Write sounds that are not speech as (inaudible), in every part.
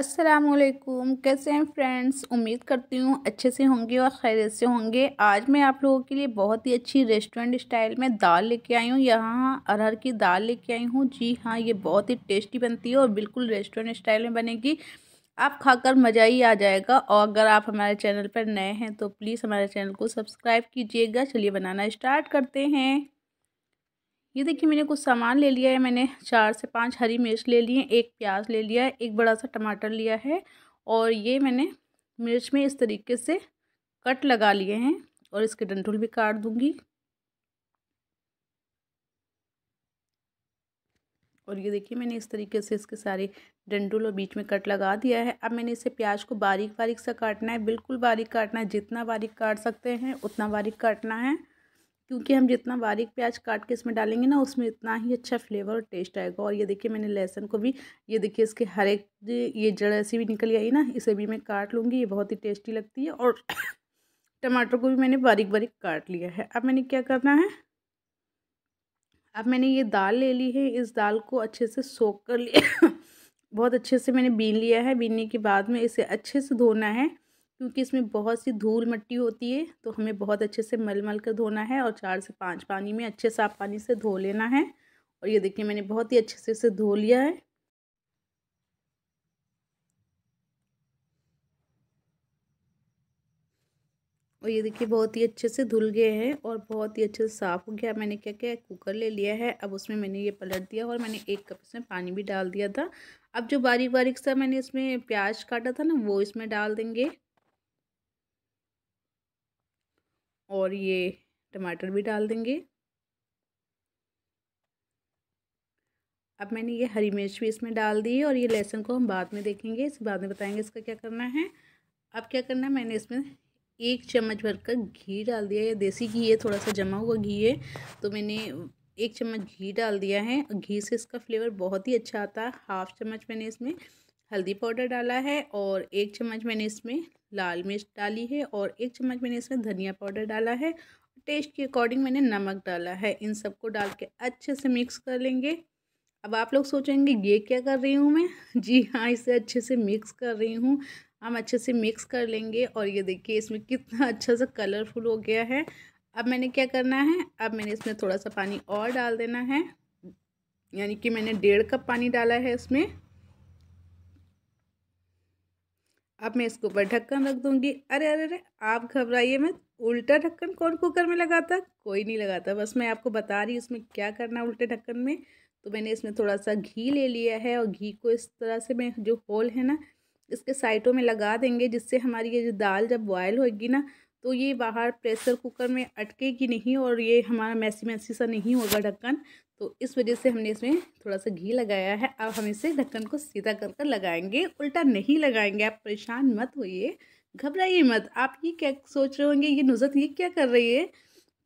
असलकुम कैसे हैं फ्रेंड्स उम्मीद करती हूँ अच्छे से होंगे और खैरियत से होंगे आज मैं आप लोगों के लिए बहुत ही अच्छी रेस्टोरेंट स्टाइल में दाल लेके आई हूँ यहाँ अरहर की दाल लेके आई हूँ जी हाँ ये बहुत ही टेस्टी बनती है और बिल्कुल रेस्टोरेंट स्टाइल में बनेगी आप खाकर मज़ा ही आ जाएगा और अगर आप हमारे चैनल पर नए हैं तो प्लीज़ हमारे चैनल को सब्सक्राइब कीजिएगा चलिए बनाना स्टार्ट करते हैं ये देखिए मैंने कुछ सामान ले लिया है मैंने चार से पाँच हरी मिर्च ले ली है एक प्याज ले लिया है एक बड़ा सा टमाटर लिया है और ये मैंने मिर्च में इस तरीके से कट लगा लिए हैं और इसके डंठुल भी काट दूंगी और ये देखिए मैंने इस तरीके से इसके सारे डंडुल और बीच में कट लगा दिया है अब मैंने इसे प्याज को बारीक बारीक सा काटना है बिल्कुल बारीक काटना है जितना बारीक काट सकते हैं उतना बारीक काटना है क्योंकि हम जितना बारीक प्याज काट के इसमें डालेंगे ना उसमें इतना ही अच्छा फ्लेवर और टेस्ट आएगा और ये देखिए मैंने लहसुन को भी ये देखिए इसके हर एक ये जड़ ऐसी भी निकल आई ना इसे भी मैं काट लूँगी ये बहुत ही टेस्टी लगती है और टमाटर को भी मैंने बारीक बारीक काट लिया है अब मैंने क्या करना है अब मैंने ये दाल ले ली है इस दाल को अच्छे से सोख कर लिया बहुत अच्छे से मैंने बीन लिया है बीनने के बाद में इसे अच्छे से धोना है क्योंकि इसमें बहुत सी धूल मट्टी होती है तो हमें बहुत अच्छे से मल मल कर धोना है और चार से पाँच पानी में अच्छे साफ पानी से धो लेना है और ये देखिए मैंने बहुत ही अच्छे से इसे धो लिया है और ये देखिए बहुत ही अच्छे से धुल गए हैं और बहुत ही अच्छे से साफ़ हो गया मैंने क्या क्या कुकर ले लिया है अब उसमें मैंने ये पलट दिया और मैंने एक कप इसमें पानी भी डाल दिया था अब जो बारीक बारीक सा मैंने इसमें प्याज काटा था ना वो इसमें डाल देंगे और ये टमाटर भी डाल देंगे अब मैंने ये हरी मिर्च भी इसमें डाल दी और ये लहसुन को हम बाद में देखेंगे इस बाद में बताएंगे इसका क्या करना है अब क्या करना है मैंने इसमें एक चम्मच भर का घी डाल दिया है देसी घी है थोड़ा सा जमा हुआ घी है तो मैंने एक चम्मच घी डाल दिया है घी से इसका फ्लेवर बहुत ही अच्छा आता है हाफ चम्मच मैंने इसमें हल्दी पाउडर डाला है और एक चम्मच मैंने इसमें लाल मिर्च डाली है और एक चम्मच मैंने इसमें धनिया पाउडर डाला है टेस्ट के अकॉर्डिंग मैंने नमक डाला है इन सबको डाल के अच्छे से मिक्स कर लेंगे अब आप लोग सोचेंगे ये क्या कर रही हूँ मैं (laughs) जी हाँ इसे अच्छे से मिक्स कर रही हूँ हम अच्छे से मिक्स कर लेंगे और ये देखिए इसमें कितना अच्छा सा कलरफुल हो गया है अब मैंने क्या करना है अब मैंने इसमें थोड़ा सा पानी और डाल देना है यानी कि मैंने डेढ़ कप पानी डाला है इसमें अब मैं इसके ऊपर ढक्कन रख दूंगी अरे अरे अरे आप घबराइए मैं उल्टा ढक्कन कौन कुकर में लगाता कोई नहीं लगाता बस मैं आपको बता रही हूँ उसमें क्या करना उल्टे ढक्कन में तो मैंने इसमें थोड़ा सा घी ले लिया है और घी को इस तरह से मैं जो होल है ना इसके साइडों में लगा देंगे जिससे हमारी ये जो दाल जब बॉयल होगी ना तो ये बाहर प्रेशर कुकर में अटकेगी नहीं और ये हमारा मैसी मैसी सा नहीं होगा ढक्कन तो इस वजह से हमने इसमें थोड़ा सा घी लगाया है अब हम इसे ढक्कन को सीधा कर कर लगाएंगे उल्टा नहीं लगाएंगे आप परेशान मत होइए घबराइए मत आप ये क्या सोच रहे होंगे ये नुजत ये क्या कर रही है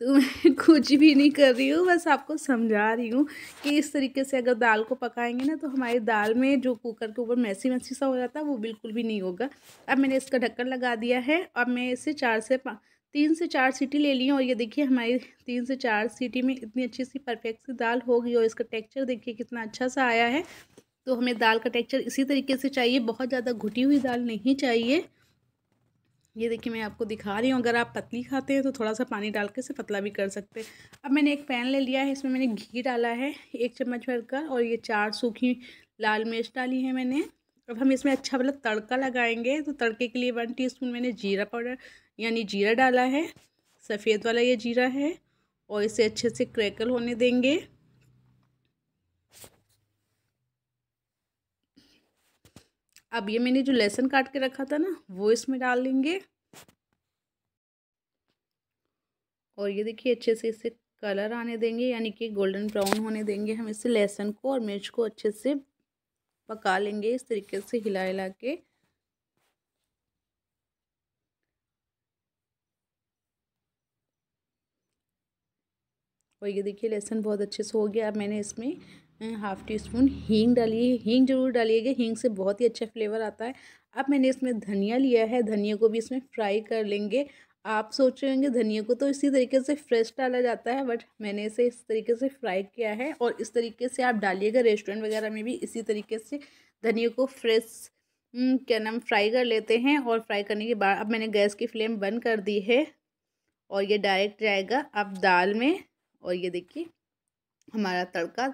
तो मैं (laughs) कुछ भी नहीं कर रही हूँ बस आपको समझा रही हूँ कि इस तरीके से अगर दाल को पकाएंगे ना तो हमारी दाल में जो कुकर के ऊपर मैसी मैसी सा हो जाता है वो बिल्कुल भी नहीं होगा अब मैंने इसका ढक्कन लगा दिया है अब मैं इसे चार से तीन से चार सीटी ले ली और ये देखिए हमारी तीन से चार सीटी में इतनी अच्छी सी परफेक्ट सी दाल हो गई और इसका टेक्स्चर देखिए कितना अच्छा सा आया है तो हमें दाल का टेक्चर इसी तरीके से चाहिए बहुत ज़्यादा घुटी हुई दाल नहीं चाहिए ये देखिए मैं आपको दिखा रही हूँ अगर आप पतली खाते हैं तो थोड़ा सा पानी डाल के इसे पतला भी कर सकते हैं अब मैंने एक पैन ले लिया है इसमें मैंने घी डाला है एक चम्मच भर का और ये चार सूखी लाल मिर्च डाली है मैंने अब हम इसमें अच्छा वाला तड़का लगाएंगे तो तड़के के लिए वन टी मैंने जीरा पाउडर यानी जीरा डाला है सफ़ेद वाला ये जीरा है और इसे अच्छे से क्रैकल होने देंगे अब ये मैंने जो लहसुन काट के रखा था ना वो इसमें डाल लेंगे और ये देखिए अच्छे से इसे कलर आने देंगे यानी कि गोल्डन ब्राउन होने देंगे हम इसे लहसुन को और मिर्च को अच्छे से पका लेंगे इस तरीके से हिला हिला के और ये देखिए लहसुन बहुत अच्छे से हो गया अब मैंने इसमें हाफ़ टी स्पून हींग डालिए हींग जरूर डालिएगा हींग से बहुत ही अच्छा फ्लेवर आता है अब मैंने इसमें धनिया लिया है धनिया को भी इसमें फ्राई कर लेंगे आप सोच रहे होंगे धनिया को तो इसी तरीके से फ्रेश डाला जाता है बट मैंने इसे इस तरीके से फ्राई किया है और इस तरीके से आप डालिएगा रेस्टोरेंट वगैरह में भी इसी तरीके से धनिया को फ्रेश क्या नाम फ्राई कर लेते हैं और फ्राई करने के बाद अब मैंने गैस की फ्लेम बंद कर दी है और ये डायरेक्ट जाएगा आप दाल में और ये देखिए हमारा तड़का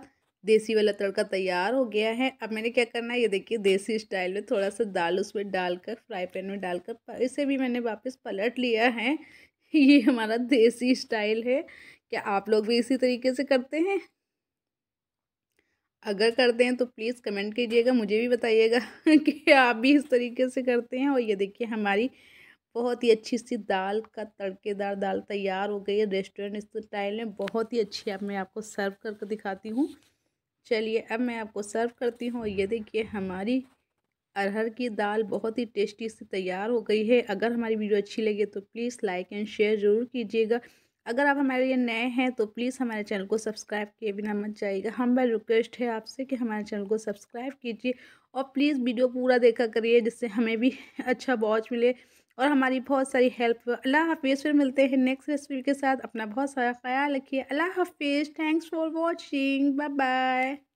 देसी वाला तड़का तैयार हो गया है अब मैंने क्या करना है ये देखिए देसी स्टाइल में थोड़ा सा दाल उसमें डालकर फ्राई पैन में डालकर इसे भी मैंने वापस पलट लिया है (laughs) ये हमारा देसी स्टाइल है क्या आप लोग भी इसी तरीके से करते हैं अगर करते हैं तो प्लीज़ कमेंट कीजिएगा मुझे भी बताइएगा (laughs) कि आप भी इस तरीके से करते हैं और ये देखिए हमारी बहुत ही अच्छी सी दाल का तड़केदार दाल तैयार हो गई है रेस्टोरेंट स्टाइल में बहुत ही अच्छी है मैं आपको सर्व करके दिखाती हूँ चलिए अब मैं आपको सर्व करती हूँ ये देखिए हमारी अरहर की दाल बहुत ही टेस्टी से तैयार हो गई है अगर हमारी वीडियो अच्छी लगे तो प्लीज़ लाइक एंड शेयर ज़रूर कीजिएगा अगर आप हमारे लिए नए हैं तो प्लीज़ हमारे चैनल को सब्सक्राइब किए बिना मत जाइएगा हम बाय रिक्वेस्ट है आपसे कि हमारे चैनल को सब्सक्राइब कीजिए और प्लीज़ वीडियो पूरा देखा करिए जिससे हमें भी (laughs) अच्छा वॉच मिले और हमारी बहुत सारी हेल्प अल्लाह हाफिज़ फिर मिलते हैं नेक्स्ट रेसिपी के साथ अपना बहुत सारा ख्याल रखिए अल्लाह हाफिज़ thanks for watching bye bye